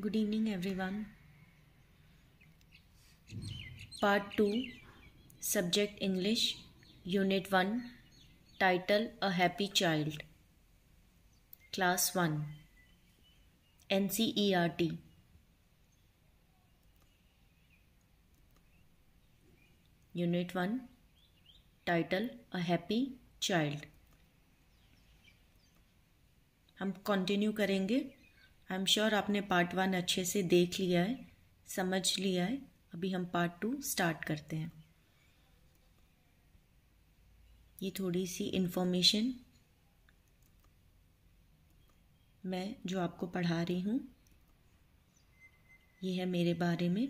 Good evening everyone part two subject English unit one title a happy child class one N C E R T unit one title a happy child हम continue करेंगे I am sure आपने part one अच्छे से देख लिया है समझ लिया है अभी हम पार्ट टू स्टार्ट करते हैं ये थोड़ी सी इन्फॉर्मेशन मैं जो आपको पढ़ा रही हूँ ये है मेरे बारे में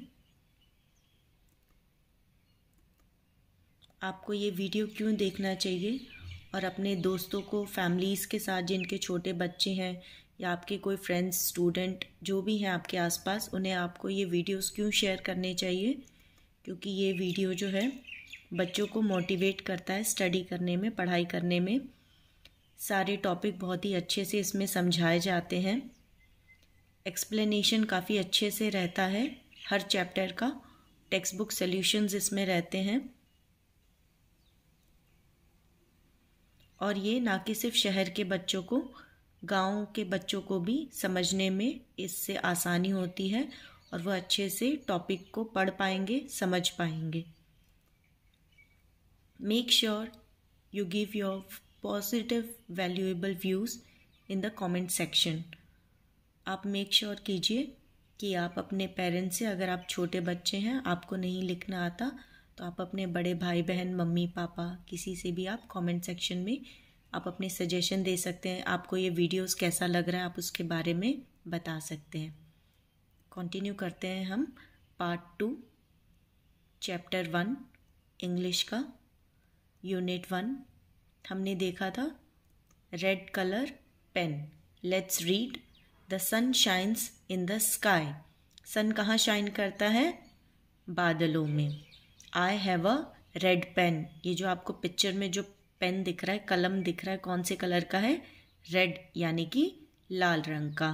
आपको ये वीडियो क्यों देखना चाहिए और अपने दोस्तों को फैमिलीज़ के साथ जिनके छोटे बच्चे हैं या आपके कोई फ्रेंड्स स्टूडेंट जो भी हैं आपके आसपास उन्हें आपको ये वीडियोस क्यों शेयर करने चाहिए क्योंकि ये वीडियो जो है बच्चों को मोटिवेट करता है स्टडी करने में पढ़ाई करने में सारे टॉपिक बहुत ही अच्छे से इसमें समझाए जाते हैं एक्सप्लेनेशन काफ़ी अच्छे से रहता है हर चैप्टर का टेक्स्ट बुक सॉल्यूशंस इसमें रहते हैं और ये ना कि सिर्फ शहर के बच्चों को गाँव के बच्चों को भी समझने में इससे आसानी होती है और वह अच्छे से टॉपिक को पढ़ पाएंगे समझ पाएंगे make sure you give your positive valuable views in the comment section आप मेक श्योर sure कीजिए कि आप अपने पेरेंट्स से अगर आप छोटे बच्चे हैं आपको नहीं लिखना आता तो आप अपने बड़े भाई बहन मम्मी पापा किसी से भी आप कमेंट सेक्शन में आप अपने सजेशन दे सकते हैं आपको ये वीडियोस कैसा लग रहा है आप उसके बारे में बता सकते हैं कंटिन्यू करते हैं हम part two chapter one English का यूनिट वन हमने देखा था red colour pen let's read the sun shines in the sky sun कहाँ शाइन करता है बादलों में I have a red pen ये जो आपको पिक्चर में जो पेन दिख रहा है कलम दिख रहा है कौन से कलर का है रेड यानी कि लाल रंग का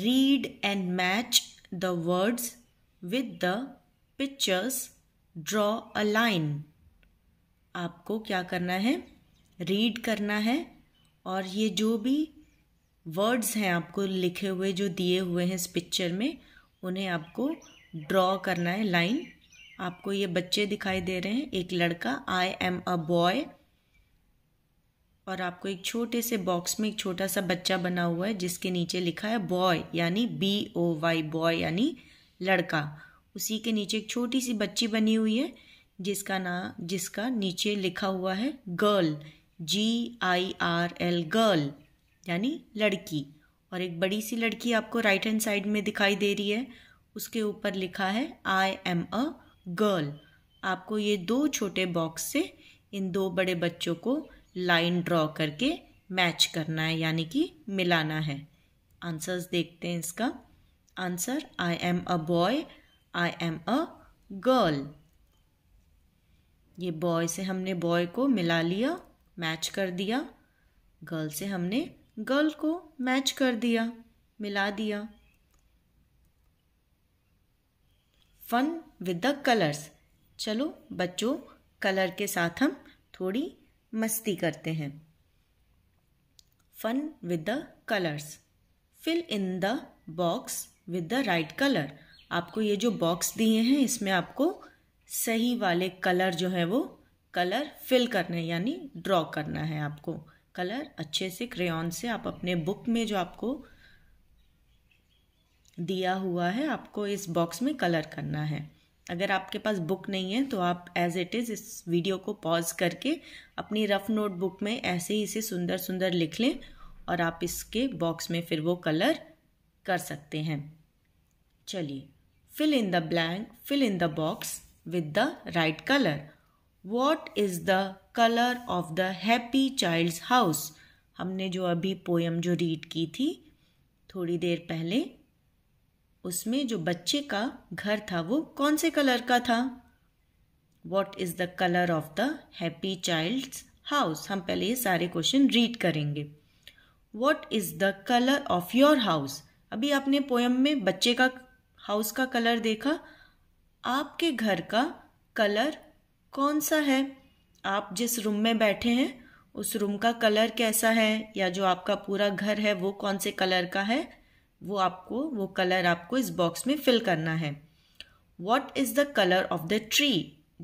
read and match the words with the pictures draw a line आपको क्या करना है रीड करना है और ये जो भी वर्ड्स हैं आपको लिखे हुए जो दिए हुए हैं इस पिक्चर में उन्हें आपको ड्रॉ करना है लाइन आपको ये बच्चे दिखाई दे रहे हैं एक लड़का आई एम अ बॉय और आपको एक छोटे से बॉक्स में एक छोटा सा बच्चा बना हुआ है जिसके नीचे लिखा है बॉय यानी बी ओ वाई बॉय यानी लड़का उसी के नीचे एक छोटी सी बच्ची बनी हुई है जिसका नाम जिसका नीचे लिखा हुआ है girl G I R L girl यानी लड़की और एक बड़ी सी लड़की आपको राइट हैंड साइड में दिखाई दे रही है उसके ऊपर लिखा है आई एम अ गर्ल आपको ये दो छोटे बॉक्स से इन दो बड़े बच्चों को लाइन ड्रॉ करके मैच करना है यानी कि मिलाना है आंसर्स देखते हैं इसका answer I am a boy I am a girl ये बॉय से हमने बॉय को मिला लिया मैच कर दिया गर्ल से हमने गर्ल को मैच कर दिया मिला दिया फन विद द कलर्स चलो बच्चों कलर के साथ हम थोड़ी मस्ती करते हैं fun with the colours fill in the box with the right colour आपको ये जो बॉक्स दिए हैं इसमें आपको सही वाले कलर जो है वो कलर फिल करने यानी ड्रॉ करना है आपको कलर अच्छे से क्रेन से आप अपने बुक में जो आपको दिया हुआ है आपको इस बॉक्स में कलर करना है अगर आपके पास बुक नहीं है तो आप एज इट इज़ इस वीडियो को पॉज करके अपनी रफ नोटबुक में ऐसे ही इसे सुंदर सुंदर लिख लें और आप इसके बॉक्स में फिर वो कलर कर सकते हैं चलिए fill in the blank fill in the box with the right colour what is the colour of the happy child's house हमने जो अभी पोयम जो रीड की थी थोड़ी देर पहले उसमें जो बच्चे का घर था वो कौन से कलर का था what is the colour of the happy child's house हम पहले ये सारे क्वेश्चन रीड करेंगे what is the colour of your house अभी आपने पोएम में बच्चे का हाउस का कलर देखा आपके घर का कलर कौन सा है आप जिस रूम में बैठे हैं उस रूम का कलर कैसा है या जो आपका पूरा घर है वो कौन से कलर का है वो आपको वो कलर आपको इस बॉक्स में फिल करना है what is the colour of the tree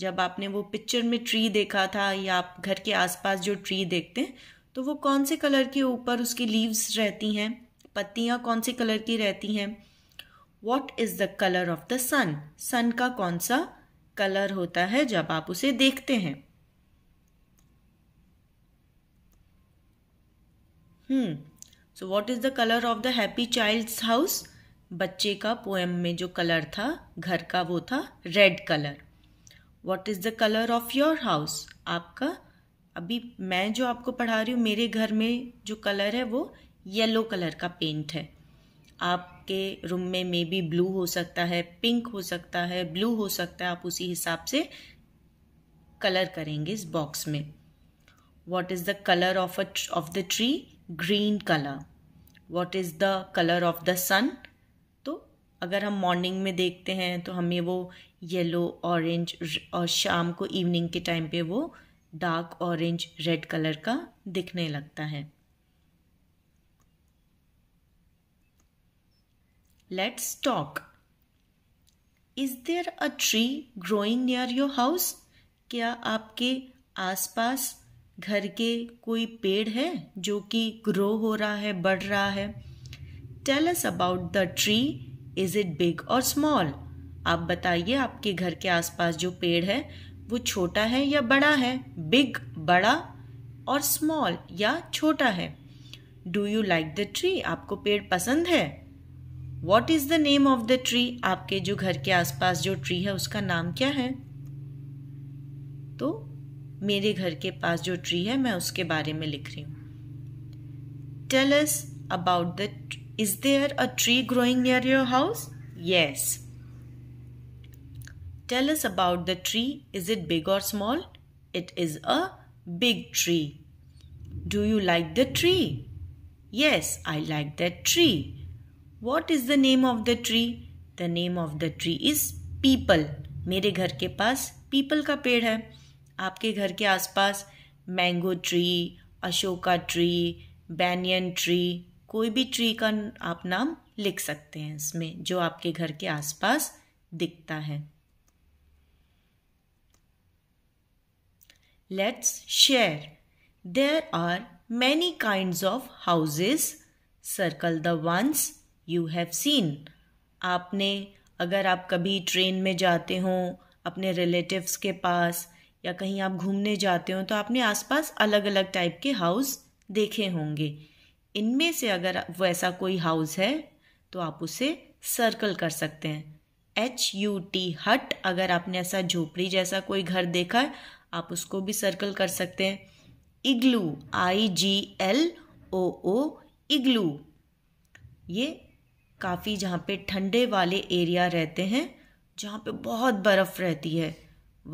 जब आपने वो पिक्चर में ट्री देखा था या आप घर के आसपास जो ट्री देखते हैं तो वो कौन से कलर के ऊपर उसकी लीव्स रहती हैं पत्तियाँ कौन से कलर की रहती हैं what is the colour of the sun sun का कौन सा कलर होता है जब आप उसे देखते हैं hmm so what is the colour of the happy child's house बच्चे का पोएम में जो कलर था घर का वो था red colour what is the colour of your house आपका अभी मैं जो आपको पढ़ा रही हूँ मेरे घर में जो कलर है वो येलो कलर का पेंट है आपके रूम में मे बी ब्लू हो सकता है पिंक हो सकता है ब्लू हो सकता है आप उसी हिसाब से कलर करेंगे इस बॉक्स में what is the colour of a of the tree green colour what is the colour of the sun तो अगर हम मॉर्निंग में देखते हैं तो हमें वो येलो ऑरेंज और शाम को इवनिंग के टाइम पे वो डार्क ऑरेंज रेड कलर का दिखने लगता है let's talk is there a tree growing near your house क्या आपके आसपास घर के कोई पेड़ है जो कि ग्रो हो रहा है बढ़ रहा है tell us about the tree is it big और स्मॉल आप बताइए आपके घर के आसपास जो पेड़ है वो छोटा है या बड़ा है बिग बड़ा और स्मॉल या छोटा है do you like the tree आपको पेड़ पसंद है what is the name of the tree आपके जो घर के आसपास जो ट्री है उसका नाम क्या है तो मेरे घर के पास जो ट्री है मैं उसके बारे में लिख रही हूँ tell us about the is there a tree growing near your house yes tell us about the tree is it big और small it is a big tree do you like the tree yes I like the tree what is the name of the tree the name of the tree is peepal मेरे घर के पास people का पेड़ है आपके घर के आसपास mango tree Ashoka tree banyan tree कोई भी ट्री का आप नाम लिख सकते हैं इसमें जो आपके घर के आसपास दिखता है let's share there are many kind of houses circle the ones you have seen आपने अगर आप कभी ट्रेन में जाते हो अपने रिलेटिव्स के पास या कहीं आप घूमने जाते हो तो आपने आसपास अलग अलग टाइप के हाउस देखे होंगे इनमें से अगर वैसा कोई हाउस है तो आप उसे सर्कल कर सकते हैं एच यू टी हट अगर आपने ऐसा झोपड़ी जैसा कोई घर देखा है आप उसको भी सर्कल कर सकते हैं इग्लू आई जी एल ओ ओ इग्लू ये काफ़ी जहाँ पे ठंडे वाले एरिया रहते हैं जहाँ पे बहुत बर्फ़ रहती है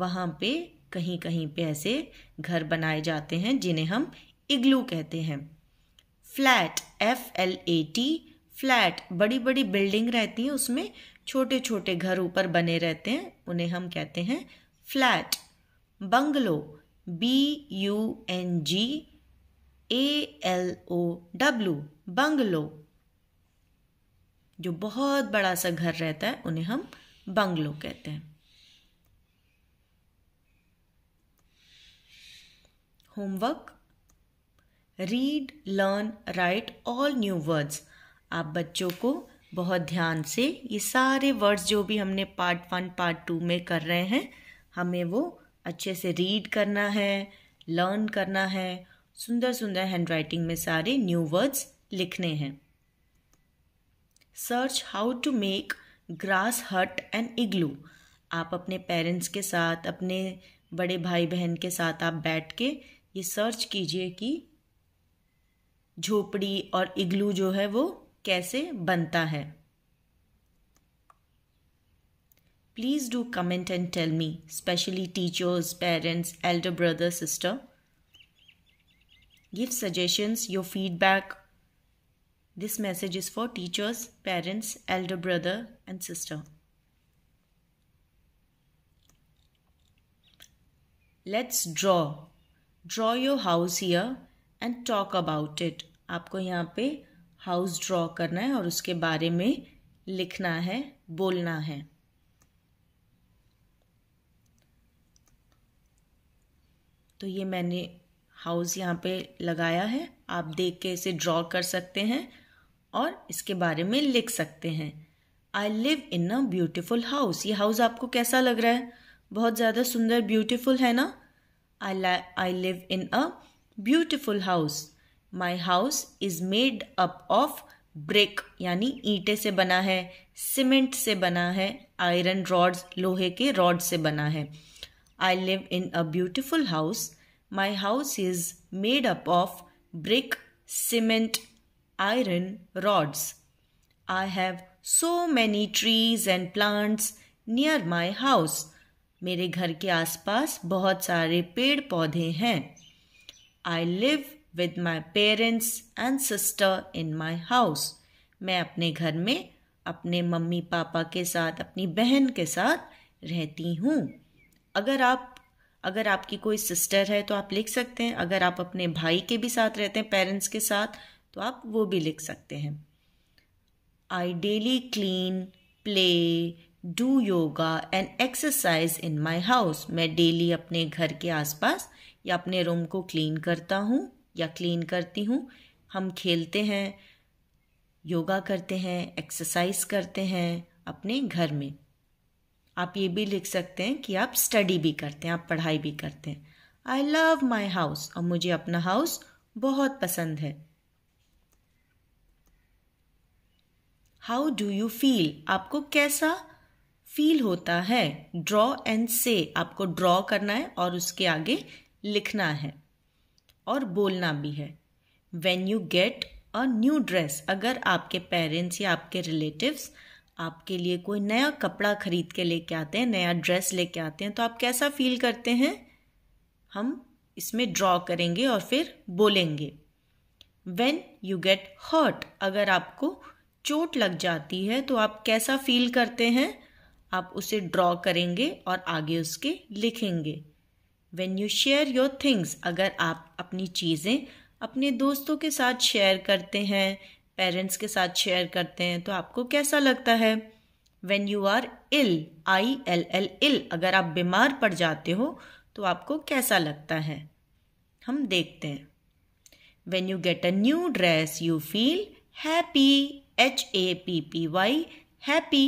वहाँ पे कहीं कहीं पे ऐसे घर बनाए जाते हैं जिन्हें हम इग्लू कहते हैं flat F L A T flat बड़ी बड़ी बिल्डिंग रहती है उसमें छोटे छोटे घर ऊपर बने रहते हैं उन्हें हम कहते हैं flat bungalow B U N G A L O W bungalow जो बहुत बड़ा सा घर रहता है उन्हें हम बंगलो कहते हैं homework read learn write all new words आप बच्चों को बहुत ध्यान से ये सारे वर्ड्स जो भी हमने पार्ट वन पार्ट टू में कर रहे हैं हमें वो अच्छे से रीड करना है लर्न करना है सुंदर सुंदर हैंड राइटिंग में सारे न्यू वर्ड्स लिखने हैं search how to make grass hut and igloo आप अपने पेरेंट्स के साथ अपने बड़े भाई बहन के साथ आप बैठ के ये सर्च कीजिए कि झोपड़ी और इग्लू जो है वो कैसे बनता है please do comment and tell me specially teachers parents elder brother sister give suggestions your feedback this message is for teachers parents elder brother and sister let's draw draw your house here and talk about it आपको यहाँ पे house draw करना है और उसके बारे में लिखना है बोलना है तो ये मैंने हाउस यहाँ पे लगाया है आप देख के इसे ड्रॉ कर सकते हैं और इसके बारे में लिख सकते हैं I live in a beautiful house ये हाउस आपको कैसा लग रहा है बहुत ज़्यादा सुंदर ब्यूटिफुल है ना I, li I live in a beautiful house. My house is made up of brick यानी ईंटे से बना है सीमेंट से बना है आयरन रॉड्स लोहे के रॉड से बना है I live in a beautiful house my house is made up of brick cement iron rods I have so many trees and plants near my house मेरे घर के आसपास बहुत सारे पेड़ पौधे हैं I live with my parents and sister in my house मैं अपने घर में अपने मम्मी पापा के साथ अपनी बहन के साथ रहती हूँ अगर आप अगर आपकी कोई सिस्टर है तो आप लिख सकते हैं अगर आप अपने भाई के भी साथ रहते हैं पेरेंट्स के साथ तो आप वो भी लिख सकते हैं I daily clean play do yoga and exercise in my house मैं डेली अपने घर के आसपास या अपने रूम को क्लीन करता हूँ या क्लीन करती हूँ हम खेलते हैं योगा करते हैं एक्सरसाइज करते हैं अपने घर में आप ये भी लिख सकते हैं कि आप स्टडी भी करते हैं आप पढ़ाई भी करते हैं आई लव माई हाउस और मुझे अपना हाउस बहुत पसंद है हाउ डू यू फील आपको कैसा फील होता है ड्रॉ एंड से आपको ड्रॉ करना है और उसके आगे लिखना है और बोलना भी है when you get a new dress अगर आपके पेरेंट्स या आपके रिलेटिव्स आपके लिए कोई नया कपड़ा खरीद के लेके आते हैं नया ड्रेस लेके आते हैं तो आप कैसा फील करते हैं हम इसमें ड्रॉ करेंगे और फिर बोलेंगे वेन यू गेट हर्ट अगर आपको चोट लग जाती है तो आप कैसा फील करते हैं आप उसे ड्रॉ करेंगे और आगे उसके लिखेंगे when you share your things अगर आप अपनी चीज़ें अपने दोस्तों के साथ शेयर करते हैं पेरेंट्स के साथ शेयर करते हैं तो आपको कैसा लगता है when you are ill I L L ill अगर आप बीमार पड़ जाते हो तो आपको कैसा लगता है हम देखते हैं when you get a new dress you feel happy H A P P Y happy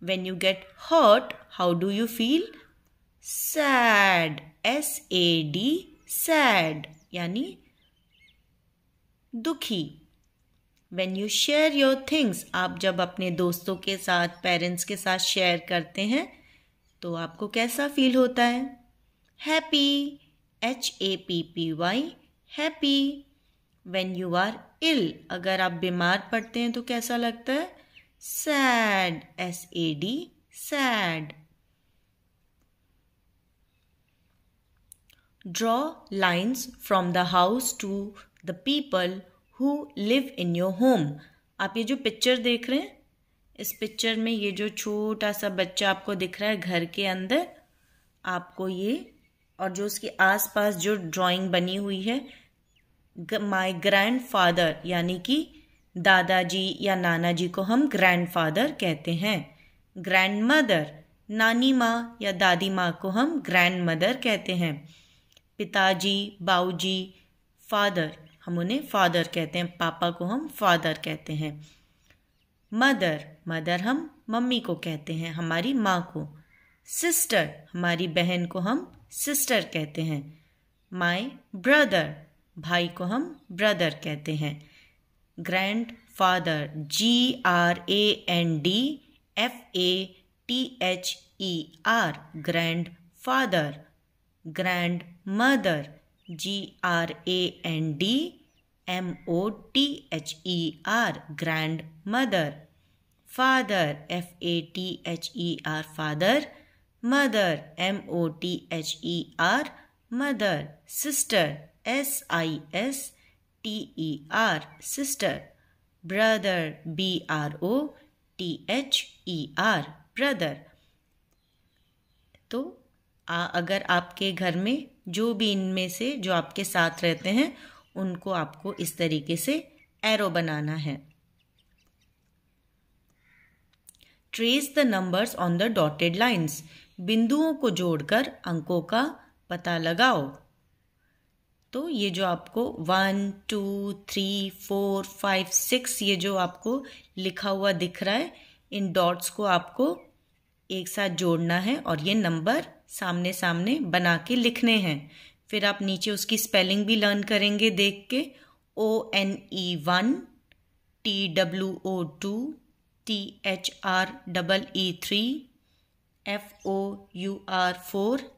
When you get hurt, how do you feel? Sad. S A D sad. यानी दुखी when you share your things आप जब अपने दोस्तों के साथ parents के साथ शेयर करते हैं तो आपको कैसा फील होता है happy H A P P Y happy when you are ill अगर आप बीमार पड़ते हैं तो कैसा लगता है sad s a d sad draw lines from the house to the people who live in your home आप ये जो पिक्चर देख रहे हैं इस पिक्चर में ये जो छोटा सा बच्चा आपको दिख रहा है घर के अंदर आपको ये और जो उसके आसपास जो ड्राइंग बनी हुई है माय ग्रैंड फादर यानी कि दादाजी या नाना जी को हम ग्रैंडफादर कहते हैं ग्रैंड मदर नानी माँ या दादी माँ को हम ग्रैंड मदर कहते हैं पिताजी बाऊजी फादर हम उन्हें फादर कहते हैं पापा को हम फादर कहते हैं मदर मदर हम मम्मी को कहते हैं हमारी माँ को सिस्टर हमारी बहन को हम सिस्टर कहते हैं माय ब्रदर भाई को हम ब्रदर कहते हैं grandfather G R A N D F A T H E R grandfather grandmother G R A N D M O T H E R grandmother father F A T H E R father mother M O T H E R mother sister S I S T E R sister brother B R O T H E R brother तो आ, अगर आपके घर में जो भी इनमें से जो आपके साथ रहते हैं उनको आपको इस तरीके से एरो बनाना है trace the numbers on the dotted lines बिंदुओं को जोड़कर अंकों का पता लगाओ तो ये जो आपको one two three four five six ये जो आपको लिखा हुआ दिख रहा है इन डॉट्स को आपको एक साथ जोड़ना है और ये नंबर सामने सामने बना के लिखने हैं फिर आप नीचे उसकी स्पेलिंग भी लर्न करेंगे देख के O N E one T W O two T H R double E three F O U R four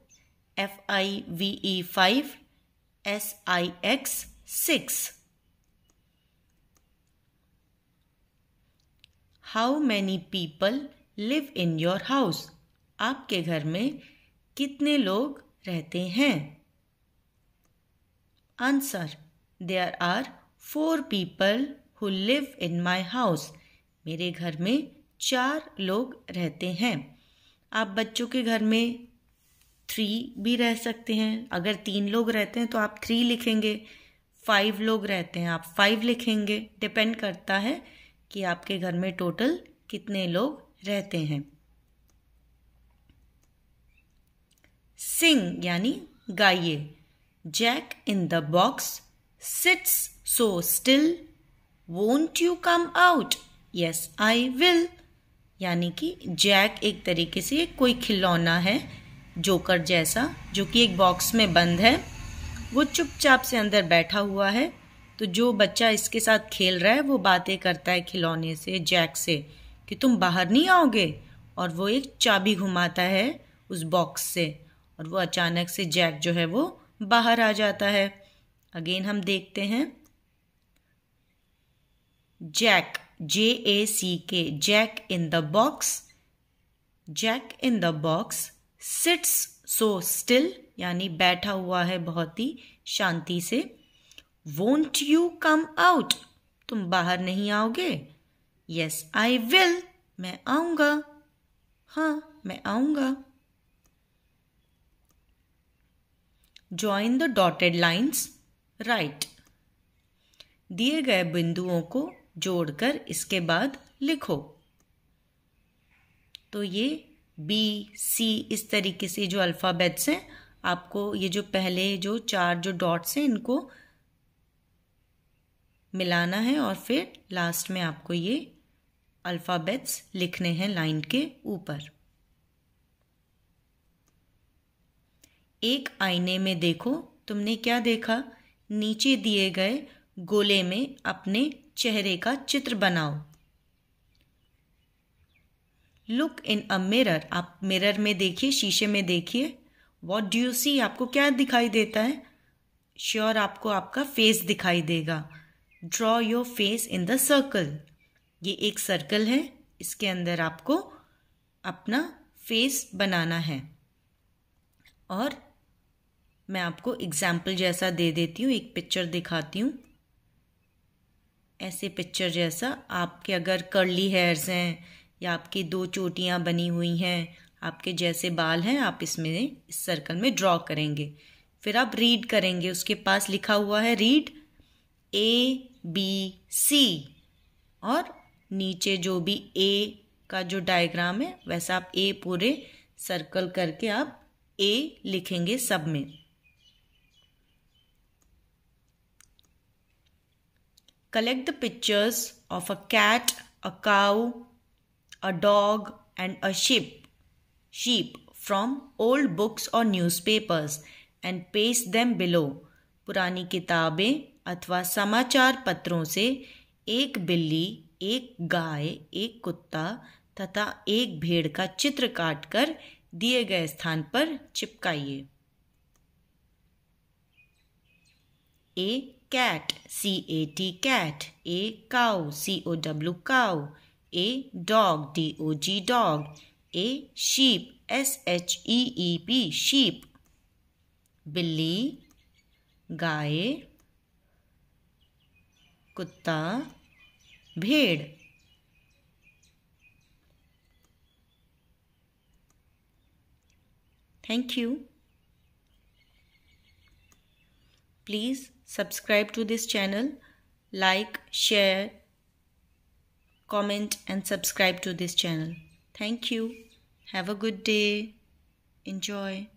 F I V E five S I X six how many people live in your house आपके घर में कितने लोग रहते हैं answer there are four people who live in my house मेरे घर में चार लोग रहते हैं आप बच्चों के घर में थ्री भी रह सकते हैं अगर तीन लोग रहते हैं तो आप थ्री लिखेंगे फाइव लोग रहते हैं आप फाइव लिखेंगे डिपेंड करता है कि आपके घर में टोटल कितने लोग रहते हैं सिंग यानी गाइए Jack in the box sits so still won't you come out yes I will यानी कि जैक एक तरीके से कोई खिलौना है जोकर जैसा जो कि एक बॉक्स में बंद है वो चुपचाप से अंदर बैठा हुआ है तो जो बच्चा इसके साथ खेल रहा है वो बातें करता है खिलौने से जैक से कि तुम बाहर नहीं आओगे और वो एक चाबी घुमाता है उस बॉक्स से और वो अचानक से जैक जो है वो बाहर आ जाता है अगेन हम देखते हैं Jack J A C K Jack in the box Jack in the box sits so still यानी बैठा हुआ है बहुत ही शांति से वोंट यू कम आउट तुम बाहर नहीं आओगे यस आई विल मैं आऊंगा हाँ मैं आऊंगा join the dotted lines right दिए गए बिंदुओं को जोड़कर इसके बाद लिखो तो ये बी सी इस तरीके से जो अल्फ़ाबेट्स हैं आपको ये जो पहले जो चार जो डॉट्स हैं इनको मिलाना है और फिर लास्ट में आपको ये अल्फ़ाबेट्स लिखने हैं लाइन के ऊपर एक आईने में देखो तुमने क्या देखा नीचे दिए गए गोले में अपने चेहरे का चित्र बनाओ लुक इन अ मिरर आप मिरर में देखिए शीशे में देखिए वॉट डू यू सी आपको क्या दिखाई देता है श्योर sure, आपको आपका फेस दिखाई देगा draw your face in the circle ये एक सर्कल है इसके अंदर आपको अपना फेस बनाना है और मैं आपको एग्जाम्पल जैसा दे देती हूँ एक पिक्चर दिखाती हूँ ऐसे पिक्चर जैसा आपके अगर कर्ली हेयर्स हैं या आपकी दो चोटियाँ बनी हुई हैं आपके जैसे बाल हैं आप इसमें इस सर्कल में ड्रॉ करेंगे फिर आप रीड करेंगे उसके पास लिखा हुआ है रीड ए बी सी और नीचे जो भी ए का जो डायग्राम है वैसा आप ए पूरे सर्कल करके आप ए लिखेंगे सब में collect the pictures of a cat a cow a dog, and a sheep, sheep from old books or newspapers and paste them below. पुरानी किताबें अथवा समाचार पत्रों से एक बिल्ली एक गाय एक कुत्ता तथा एक भेड़ का चित्र काटकर दिए गए स्थान पर चिपकाइए ए cat c a t cat a cow c o w cow A dog, D O G dog. A sheep, S H E E P sheep. बिल्ली गाय कुत्ता भेड़ Thank you. Please subscribe to this channel, like, share, comment and subscribe to this channel. Thank you. Have a good day. Enjoy.